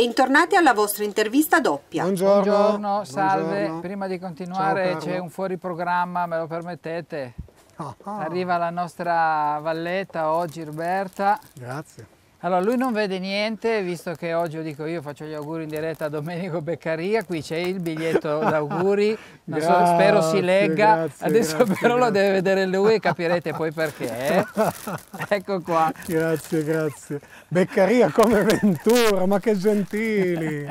Bentornati alla vostra intervista doppia. Buongiorno. Buongiorno salve. Buongiorno. Prima di continuare c'è un fuori programma, me lo permettete? Ah, ah. Arriva la nostra valletta oggi, Roberta. Grazie. Allora lui non vede niente, visto che oggi dico io faccio gli auguri in diretta a Domenico Beccaria, qui c'è il biglietto d'auguri, so, spero si legga, grazie, adesso grazie, però grazie. lo deve vedere lui e capirete poi perché. Eh. ecco qua. Grazie, grazie. Beccaria come Ventura, ma che gentili.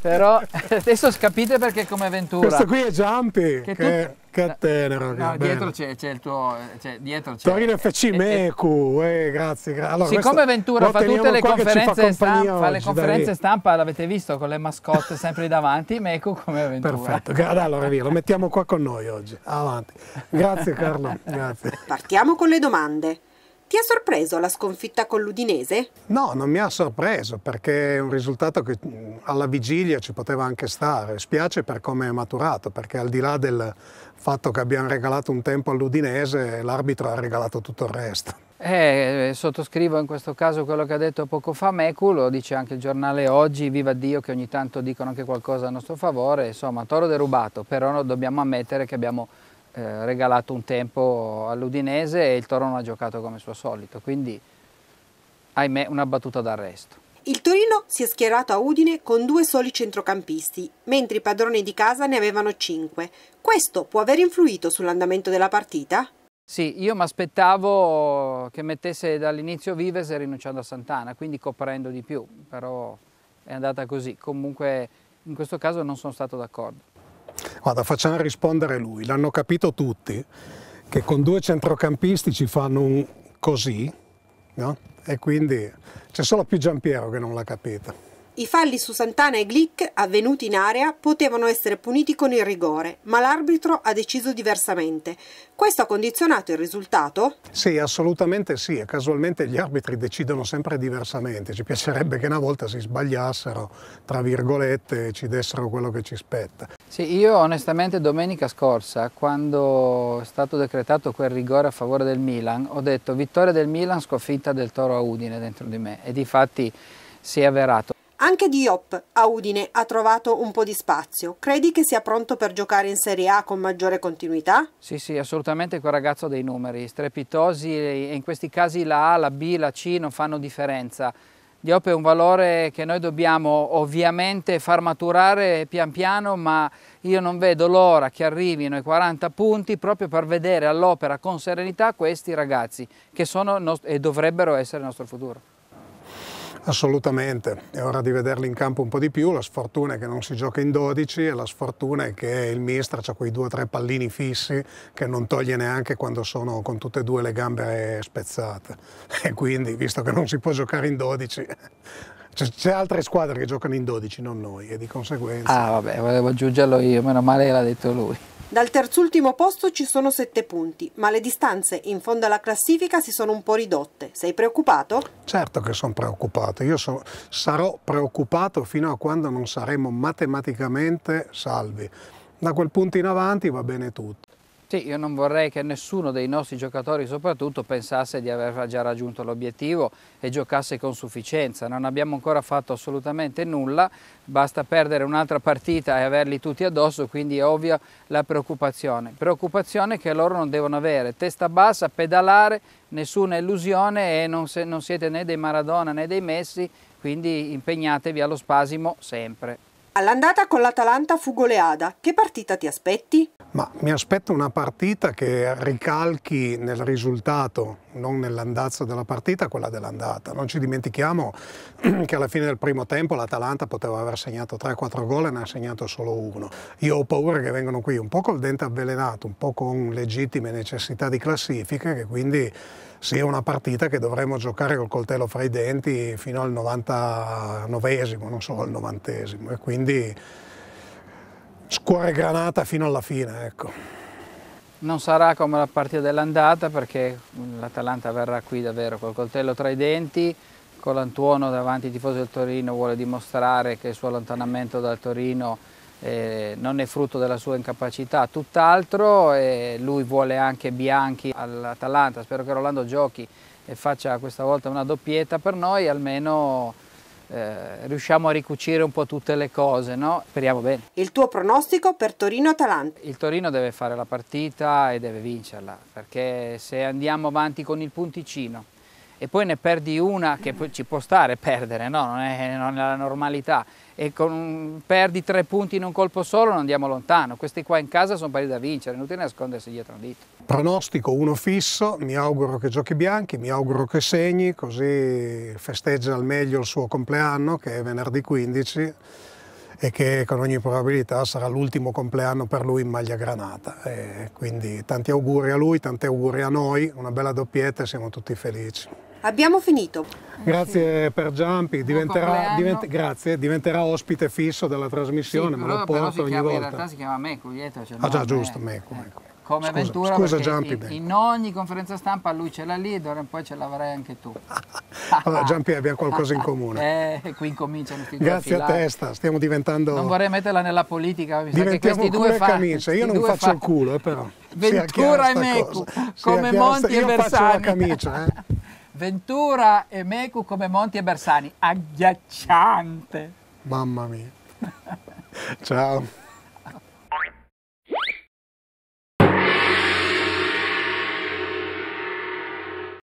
però adesso capite perché come Ventura. Questo qui è Giampi. Che, che... Tu che tenero. No, dietro c'è, il tuo. C'è, dietro c'è, Torino FC eh, Mecu, eh, grazie. grazie. Allora, siccome Ventura fa tutte le conferenze, fa stampa, fa le conferenze stampa, l'avete visto con le mascotte sempre davanti, Mecu come Ventura. Perfetto, Gra- allora via, lo mettiamo qua con noi oggi. Avanti. Grazie Carlo, grazie. Partiamo con le domande. Ti ha sorpreso la sconfitta con l'Udinese? No, non mi ha sorpreso perché è un risultato che alla vigilia ci poteva anche stare. Spiace per come è maturato perché al di là del fatto che abbiamo regalato un tempo all'Udinese, l'arbitro ha regalato tutto il resto. Eh, sottoscrivo in questo caso quello che ha detto poco fa Meculo, dice anche il giornale oggi, viva Dio che ogni tanto dicono anche qualcosa a nostro favore, insomma toro derubato, però dobbiamo ammettere che abbiamo eh, regalato un tempo all'Udinese e il Toro non ha giocato come suo solito, quindi ahimè una battuta d'arresto. Il Torino si è schierato a Udine con due soli centrocampisti, mentre i padroni di casa ne avevano cinque. Questo può aver influito sull'andamento della partita? Sì, io mi aspettavo che mettesse dall'inizio Vives rinunciando a Santana, quindi coprendo di più, però è andata così. Comunque in questo caso non sono stato d'accordo. Guarda, facciamo rispondere lui. L'hanno capito tutti che con due centrocampisti ci fanno un così, no? E quindi c'è solo più Giampiero che non l'ha capito. I falli su Santana e Glick avvenuti in area potevano essere puniti con il rigore, ma l'arbitro ha deciso diversamente. Questo ha condizionato il risultato? Sì, assolutamente sì, casualmente gli arbitri decidono sempre diversamente. Ci piacerebbe che una volta si sbagliassero, tra virgolette, e ci dessero quello che ci spetta. Sì, io onestamente domenica scorsa, quando è stato decretato quel rigore a favore del Milan, ho detto vittoria del Milan sconfitta del Toro a Udine dentro di me e di fatti si è avverato. Anche Diop a Udine ha trovato un po' di spazio. Credi che sia pronto per giocare in Serie A con maggiore continuità? Sì, sì, assolutamente quel ragazzo ha dei numeri strepitosi e in questi casi la A, la B, la C non fanno differenza. Diop è un valore che noi dobbiamo ovviamente far maturare pian piano, ma io non vedo l'ora che arrivino i 40 punti proprio per vedere all'opera con serenità questi ragazzi che sono e dovrebbero essere il nostro futuro. Assolutamente, è ora di vederli in campo un po' di più, la sfortuna è che non si gioca in 12 e la sfortuna è che il mister ha quei due o tre pallini fissi che non toglie neanche quando sono con tutte e due le gambe spezzate e quindi visto che non si può giocare in 12 c'è altre squadre che giocano in 12, non noi, e di conseguenza... Ah vabbè, volevo aggiungerlo io, meno male l'ha detto lui. Dal terzultimo posto ci sono 7 punti, ma le distanze in fondo alla classifica si sono un po' ridotte. Sei preoccupato? Certo che sono preoccupato. Io so, sarò preoccupato fino a quando non saremo matematicamente salvi. Da quel punto in avanti va bene tutto. Sì, io non vorrei che nessuno dei nostri giocatori soprattutto pensasse di aver già raggiunto l'obiettivo e giocasse con sufficienza. Non abbiamo ancora fatto assolutamente nulla, basta perdere un'altra partita e averli tutti addosso, quindi è ovvia la preoccupazione. Preoccupazione che loro non devono avere, testa bassa, pedalare, nessuna illusione e non, se, non siete né dei Maradona né dei Messi, quindi impegnatevi allo spasimo sempre. All'andata con l'Atalanta fu goleada. Che partita ti aspetti? Ma mi aspetto una partita che ricalchi nel risultato, non nell'andazzo della partita, quella dell'andata. Non ci dimentichiamo che alla fine del primo tempo l'Atalanta poteva aver segnato 3-4 gol e ne ha segnato solo uno. Io ho paura che vengano qui un po' col dente avvelenato, un po' con legittime necessità di classifica, che quindi sia una partita che dovremmo giocare col coltello fra i denti fino al 99esimo, non solo al 90esimo. E quindi quindi scuore granata fino alla fine. Ecco. Non sarà come la partita dell'andata perché mm, l'Atalanta verrà qui davvero col coltello tra i denti, con l'Antuono davanti ai tifosi del Torino vuole dimostrare che il suo allontanamento dal Torino eh, non è frutto della sua incapacità, tutt'altro e lui vuole anche Bianchi all'Atalanta, spero che Rolando giochi e faccia questa volta una doppietta per noi almeno eh, riusciamo a ricucire un po' tutte le cose, no? speriamo bene. Il tuo pronostico per Torino-Atalanta? Il Torino deve fare la partita e deve vincerla, perché se andiamo avanti con il punticino e poi ne perdi una che ci può stare perdere, no? non, è, non è la normalità, e con, perdi tre punti in un colpo solo non andiamo lontano, questi qua in casa sono pari da vincere, inutile nascondersi dietro un dito. Pronostico uno fisso, mi auguro che giochi bianchi, mi auguro che segni, così festeggia al meglio il suo compleanno che è venerdì 15 e che con ogni probabilità sarà l'ultimo compleanno per lui in maglia granata. E quindi tanti auguri a lui, tanti auguri a noi, una bella doppietta e siamo tutti felici. Abbiamo finito. Grazie per Giampi, diventerà, divent grazie, diventerà ospite fisso della trasmissione, sì, però, me lo porto ogni volta. In realtà si chiama Meco dietro. Cioè ah già, giusto, eh, Meco. Ecco. Come scusa, Ventura, scusa Giampi, in, in, ogni conferenza stampa lui ce l'ha lì, e d'ora in poi ce l'avrai anche tu. allora Giampi abbiamo qualcosa in comune. eh, qui incominciano questi Grazie a testa, stiamo diventando... Non vorrei metterla nella politica, mi Diventiamo sa che due fa... io non faccio fa... il culo eh, però. Ventura e Meco, come Monti e Io Bersani. Io faccio la camicia, eh. Ventura e Meku come Monti e Bersani, agghiacciante. Mamma mia. Ciao.